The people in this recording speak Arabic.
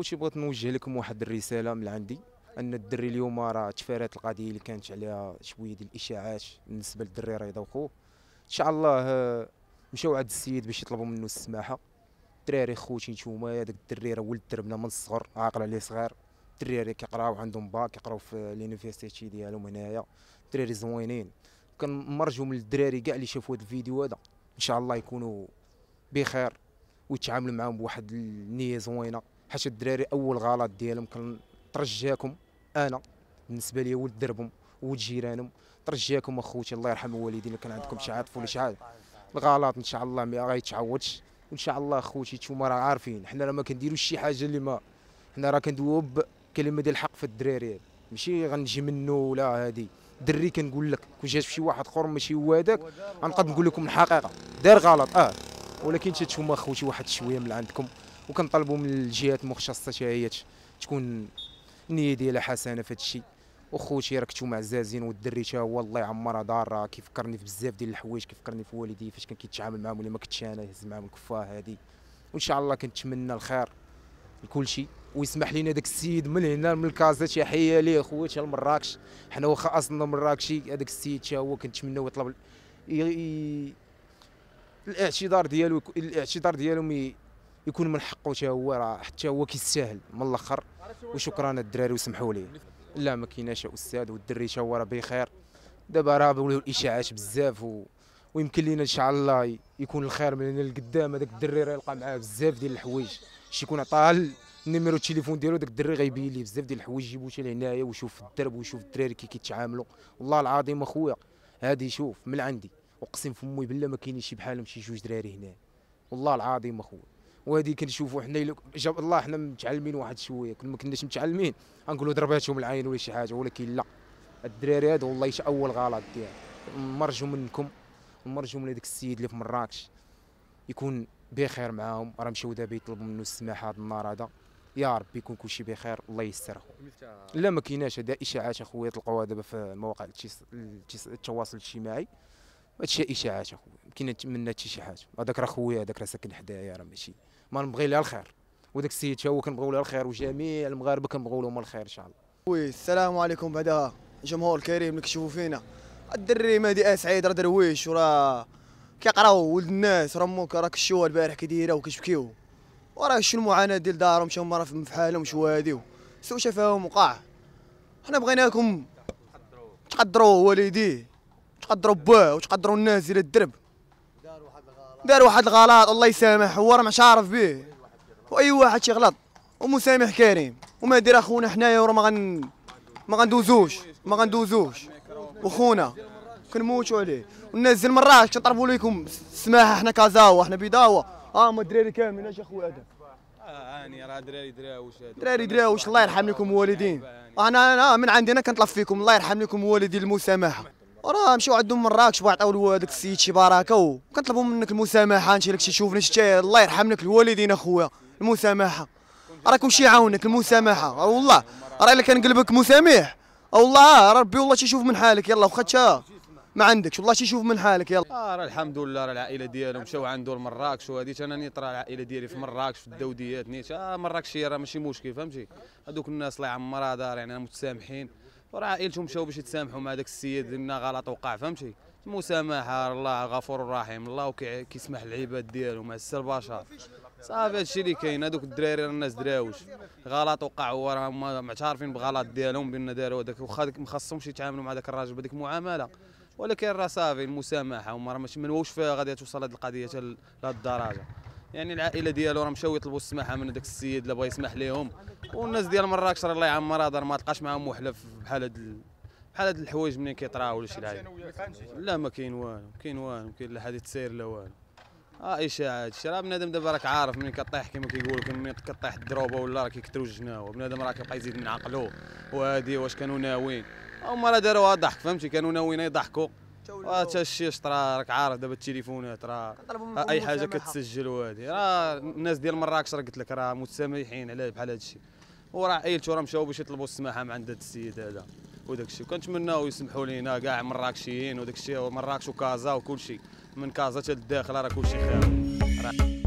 خوتي بغيت نوجه لكم واحد الرساله من عندي ان الدري اليوم راه تفارات القضيه اللي كانت عليها شويه ديال الاشاعات بالنسبه للدري رضا وخوه ان شاء الله آه، مشاو عند السيد باش يطلبوا منه السماحه الدراري خوتي نتوما هذاك الدري راه ولد دربنا من الصغر عاقل عليه صغير الدراري كيقراو عندهم باك كيقراو في لونيفرسيتي ديالهم هنايا الدراري زوينين كنمرجو من الدراري كاع اللي شافوا هذا الفيديو هذا ان شاء الله يكونوا بخير ويتعاملوا معاهم بواحد النيه زوينه حاش الدراري اول غلط ديالهم كنترجاكم انا بالنسبه لي ولد دربهم ولد جيرانهم ترجاكم اخوتي الله يرحم الوالدين كان عندكم شي عاطفه ولا شي الغلط ان شاء الله ما غيتعاودش وان شاء الله اخوتي نتوما راه عارفين حنا راه ما كنديروش شي حاجه اللي ما حنا راه كندويو بكلمه ديال الحق في الدراري ماشي غنجي منه ولا هادي دري كنقول لك كون جات شي واحد اخر ماشي هو هذاك غنقد نقول لكم الحقيقه دار غلط اه ولكن تتشوفوا اخوتي واحد شويه من عندكم وكنطلبوا من الجهات المختصه حتى هي تكون النيه ديالها حسنه في هذا الشيء وخوتي راك نتوما عزازين والدري تا هو الله يعمرها دارها كيفكرني في بزاف ديال الحوايج كيفكرني في والدي فاش كان كيتعامل معاهم ولا ما كنتش انا يهز معاهم الكفاه هذه وان شاء الله كنتمنى الخير لكل شيء ويسمح لنا داك السيد من هنا من الكازا تحيه ليه خوتي لمراكش حنا واخا اصلا مراكشي هذاك السيد تا هو كنتمنوا يطلب الاعتذار ديالو الاعتذار ديالو يكون من حقه حتى هو راه حتى هو كيستاهل من الاخر وشكرا الدراري وسمحوا لي لا ما كايناش استاذ والدري حتى هو راه بخير دابا راه ولاو الاشاعات بزاف و... ويمكن لينا ان شاء الله يكون الخير من القدام هذاك الدري راه يلقى معاه بزاف ديال الحوايج شي يكون عطاه النيميرو التليفون ديالو داك الدري غيبين ليه بزاف ديال الحوايج حتى لهنايا وشوف الدرب وشوف الدراري كي كيتعاملوا والله العظيم اخويا هادي شوف من عندي اقسم في امي بالله ما كاينين شي بحالهم شي جوج دراري هنا والله العظيم اخويا وهذه كنشوفوا حنا جاب الله حنا متعلمين واحد شويه كل ما كناش متعلمين غنقولوا ضرباتهم العين ولا شي حاجه ولكن لا الدراري هذا والله شي اول غلط ديالهم مرجو منكم نمرجوا من هذاك السيد اللي في مراكش يكون بخير معاهم راه مشاو دابا يطلبوا منه السماح هذا النهار هذا يا ربي يكون كلشي بخير الله يسترها لا ما كايناش هذا اشاعات اخويا تلقاوها دابا في مواقع التواصل الاجتماعي هادشي اشاعات اخويا يمكن نتمنى حتى شي حاجه هذاك راه خويا هذاك راه ساكن حدايا راه ماشي ما نبغي لها الخير وداك السيد حتى هو كنبغيو له الخير وجميع المغاربه كنبغيو لهم الخير ان شاء الله وي السلام عليكم بعدا الجمهور الكريم اللي كتشوفوا فينا الدري مهدي اسعيد آه راه درويش وراه كيقراو ولد الناس راه امك راه كشوها البارح دايره وكيشبكيو وراه شنو المعاناه ديال دارهم حتى هما راه في حالهم شو هادي سوء شفاهم وقع حنا بغيناكم تقدروا والديه تقدروا باه وتقدروا الناس ديال الدرب دار واحد الغلط دار واحد الغلط الله يسامح هو راه مش عارف به واي واحد غلط ومسامح كريم وما دير اخونا حنايا وما غن ما غندوزوش ما غندوزوش وخونا كنموتوا عليه والناس ديال مراكش كنطلبوا لكم السماحه حنا كازاوا حنا بيضاوا اه هما الدراري كاملين اش اخو ادم آه، هاني راه دراري دراوش دراري دراوش الله يرحم لكم الوالدين آه، انا انا من عندنا كنطلب فيكم الله يرحم لكم الوالدين المسامحه وراه مشيو عندهم مراكش وعطاو داك السيد شي بركه وكنطلبوا منك المسامحه انت لك تشوفنا شتي الله يرحم لك الوالدين اخويا المسامحه راكم شي عاونك المسامحه أه والله راه الا كان قلبك مسامح أه والله ربي والله تيشوف من حالك يلا واخا انت ما عندكش والله تيشوف من حالك يلا آه راه الحمد لله راه العائله ديالهم مشاو عنده لمراكش وهذه انا نيت راه العائله ديالي في مراكش في الدوديات نيت آه راه ماشي مشكل فهمتي هذوك الناس الله يعمرها دار يعني متسامحين وراه عائلتهم مشاو باش يتسامحوا مع داك السيد لان غلط وقع فهمتي المسامحه الله غفور رحيم الله كيسمح العباد ديالو مع البشر صافي هادشي اللي كاين هادوك الدراري راه الناس دراوش غلط وقع هو راه معترفين بغلط ديالهم بان داروا هذاك واخا ما خصهمش يتعاملوا مع داك الراجل بهذيك المعامله ولكن راه صافي المسامحه هما راه ما نواوش فيها غادي توصل هاد القضيه حتى لهاد الدرجه يعني العائله ديالو راه مشاو يطلبوا السماحه من داك السيد اللي بغى يسمح لهم والناس ديال مراكش الله يعمرها دار ما تلقاش معاهم محلف بحال هاد بحال هاد الحوايج منين كيطراو ولا شي حاجه لا ما كاين والو كاين والو كاين لا حديث سير لا والو اه اشاعات شي راه بنادم دابا راك عارف منين كطيح كما كيقولوا كي منين كطيح الدروبه ولا راه كيكثروا الجناوه بنادم راه كيبقى يزيد من عقله وهادي واش كانوا ناويين هما راه داروها ضحك فهمتي كانوا ناويين يضحكوا ولا حتى الشي آه، راك عارف دابا التليفونات راه اي حاجه كتسجل وهذه راه الناس ديال مراكش راه قلت لك راه متسامحين عليه بحال هذا الشيء وراه عائلته راه مشاو باش يطلبوا السماحه من عند هذا السيد هذا وداك الشيء وكنتمناو يسمحوا لينا كاع مراكشيين وداك الشيء مراكش وكازا وكل شيء من كازا حتى للداخل راه كل شيء خير